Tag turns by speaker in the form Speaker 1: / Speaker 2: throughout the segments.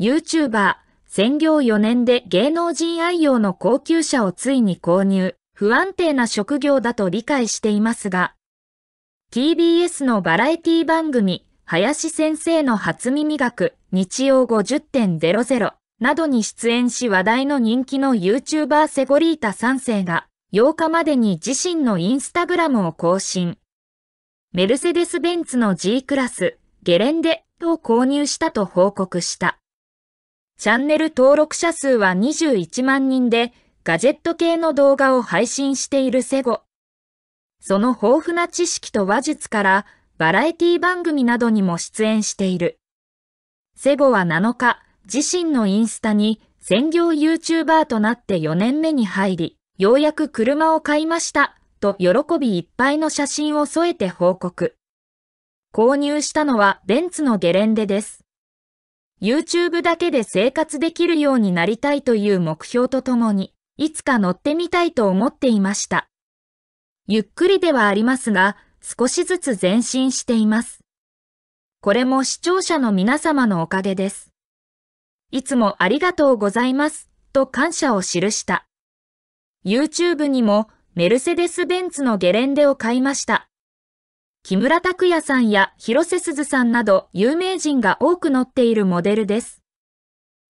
Speaker 1: YouTuber、専業4年で芸能人愛用の高級車をついに購入、不安定な職業だと理解していますが、TBS のバラエティ番組、林先生の初耳学、日曜50.00などに出演し話題の人気の YouTuber セゴリータ3世が、8日までに自身のインスタグラムを更新。メルセデス・ベンツの G クラス、ゲレンデを購入したと報告した。チャンネル登録者数は21万人で、ガジェット系の動画を配信しているセゴ。その豊富な知識と話術から、バラエティ番組などにも出演している。セゴは7日、自身のインスタに、専業 YouTuber となって4年目に入り、ようやく車を買いました、と喜びいっぱいの写真を添えて報告。購入したのはベンツのゲレンデです。YouTube だけで生活できるようになりたいという目標とともに、いつか乗ってみたいと思っていました。ゆっくりではありますが、少しずつ前進しています。これも視聴者の皆様のおかげです。いつもありがとうございます、と感謝を記した。YouTube にもメルセデス・ベンツのゲレンデを買いました。木村拓哉さんや広瀬すずさんなど有名人が多く乗っているモデルです。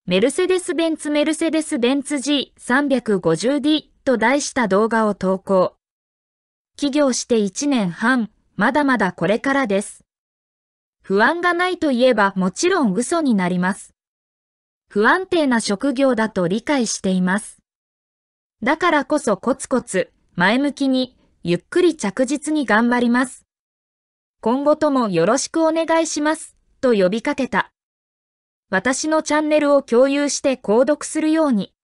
Speaker 1: メルセデス・ベンツメルセデス・ベンツ G350D と題した動画を投稿。起業して1年半、まだまだこれからです。不安がないといえばもちろん嘘になります。不安定な職業だと理解しています。だからこそコツコツ、前向きに、ゆっくり着実に頑張ります。今後ともよろしくお願いします、と呼びかけた。私のチャンネルを共有して購読するように。